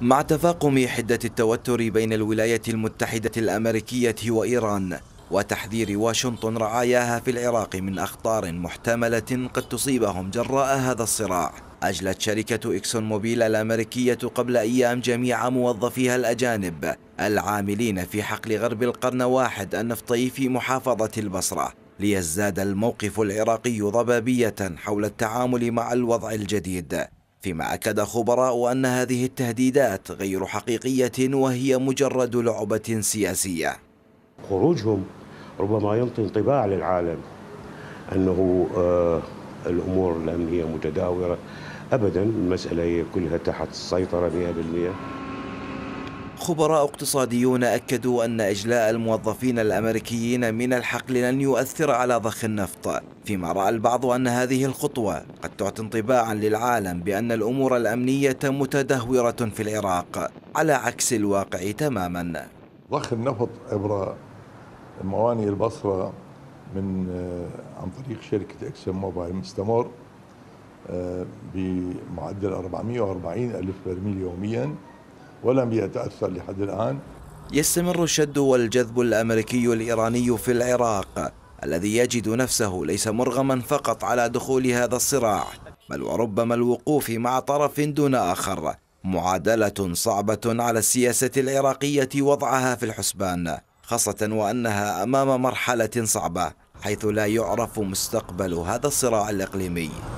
مع تفاقم حدة التوتر بين الولايات المتحدة الأمريكية وإيران وتحذير واشنطن رعاياها في العراق من أخطار محتملة قد تصيبهم جراء هذا الصراع أجلت شركة إكسون موبيل الأمريكية قبل أيام جميع موظفيها الأجانب العاملين في حقل غرب القرن واحد النفطي في محافظة البصرة ليزداد الموقف العراقي ضبابية حول التعامل مع الوضع الجديد فيما أكد خبراء أن هذه التهديدات غير حقيقية وهي مجرد لعبة سياسية خروجهم ربما ينطي انطباع للعالم أنه آه، الأمور الأمنية متداورة أبدا المسألة هي كلها تحت السيطرة 100% خبراء اقتصاديون أكدوا أن إجلاء الموظفين الأمريكيين من الحقل لن يؤثر على ضخ النفط فيما رأى البعض أن هذه الخطوة قد تعطي انطباعا للعالم بأن الأمور الأمنية متدهورة في العراق على عكس الواقع تماما ضخ النفط عبر موانئ البصرة من آه، عن طريق شركة اكسون موبايل مستمر آه، بمعدل 440 ألف برميل يومياً ولم يتأثر لحد الآن يستمر الشد والجذب الأمريكي الإيراني في العراق الذي يجد نفسه ليس مرغما فقط على دخول هذا الصراع بل وربما الوقوف مع طرف دون آخر معادلة صعبة على السياسة العراقية وضعها في الحسبان خاصة وأنها أمام مرحلة صعبة حيث لا يعرف مستقبل هذا الصراع الإقليمي